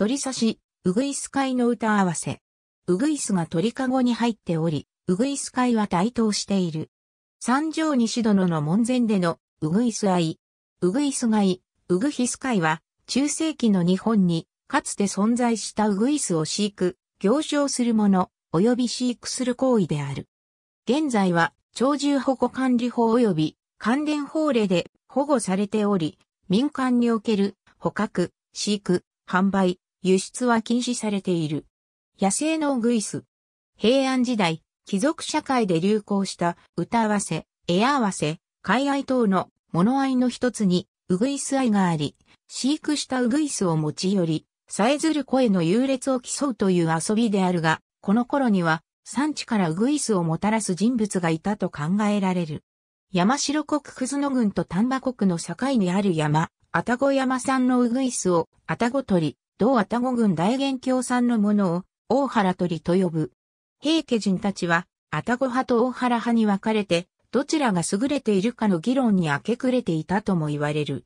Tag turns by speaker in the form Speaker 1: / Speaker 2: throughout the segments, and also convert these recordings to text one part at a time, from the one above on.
Speaker 1: 鳥刺し、うぐいす貝の歌合わせ。うぐいすが鳥かごに入っており、うぐいす貝は台頭している。三条西殿の門前での、うぐいす愛。うぐいすい、うぐひす貝は、中世紀の日本に、かつて存在したうぐいすを飼育、行商するもの、及び飼育する行為である。現在は、鳥獣保護管理法及び関連法令で保護されており、民間における捕獲、飼育、販売、輸出は禁止されている。野生のグイス。平安時代、貴族社会で流行した歌合わせ、絵合わせ、海愛等の物合いの一つに、ウグイス愛があり、飼育したウグイスを持ち寄り、さえずる声の優劣を競うという遊びであるが、この頃には、産地からウグイスをもたらす人物がいたと考えられる。山城国葛野郡と丹波国の境にある山、愛宕山産のウグイスを、愛宕鳥、同愛宕軍大元京産のものを、大原鳥と呼ぶ。平家人たちは、愛宕派と大原派に分かれて、どちらが優れているかの議論に明け暮れていたとも言われる。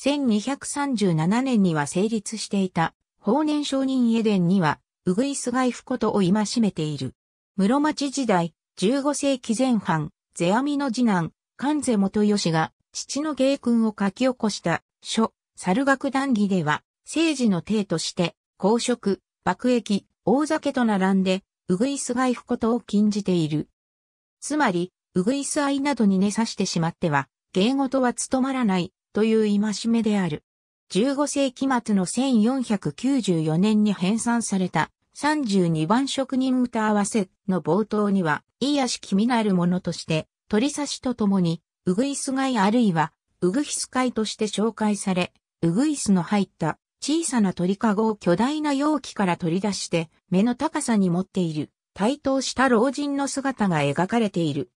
Speaker 1: 1237年には成立していた、法年承認エデンには、うぐいすがいふことを今しめている。室町時代、15世紀前半、世阿弥の次男、関世元義が、父の芸君を書き起こした、書、猿楽談義では、政治の帝として、公職、爆撃、大酒と並んで、うぐいすがいふことを禁じている。つまり、うぐいす愛などに根差してしまっては、芸事は務まらないという戒めである。15世紀末の1494年に編纂された32番職人歌合わせの冒頭には、いやし気味なるものとして、取り差しとともに、うぐいすがいあるいは、うぐひすかとして紹介され、うぐいすの入った小さな鳥かごを巨大な容器から取り出して、目の高さに持っている、対等した老人の姿が描かれている。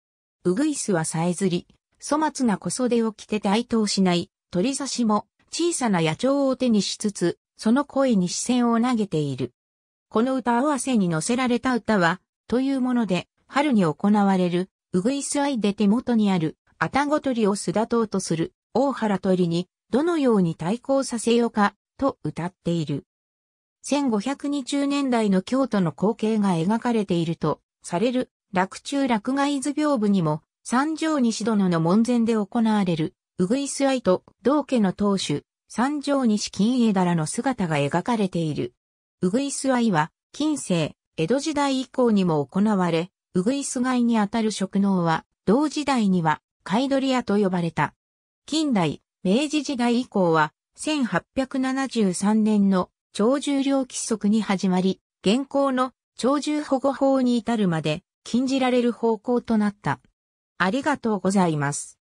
Speaker 1: うぐいすはさえずり、粗末な小袖を着て対等しない、鳥刺しも、小さな野鳥を手にしつつ、その声に視線を投げている。この歌合わせに乗せられた歌は、というもので、春に行われる、うぐいす愛で手元にある、あたご鳥を巣立とうとする、大原鳥に、どのように対抗させようか、と歌っている。1520年代の京都の光景が描かれているとされる落中落外図屏風にも三条西殿の門前で行われるうぐいす愛と道家の当主三条西金枝らの姿が描かれている。うぐいす愛は近世、江戸時代以降にも行われ、うぐいす街にあたる職能は同時代には貝取り屋と呼ばれた。近代、明治時代以降は1873年の超重量規則に始まり、現行の超重保護法に至るまで禁じられる方向となった。ありがとうございます。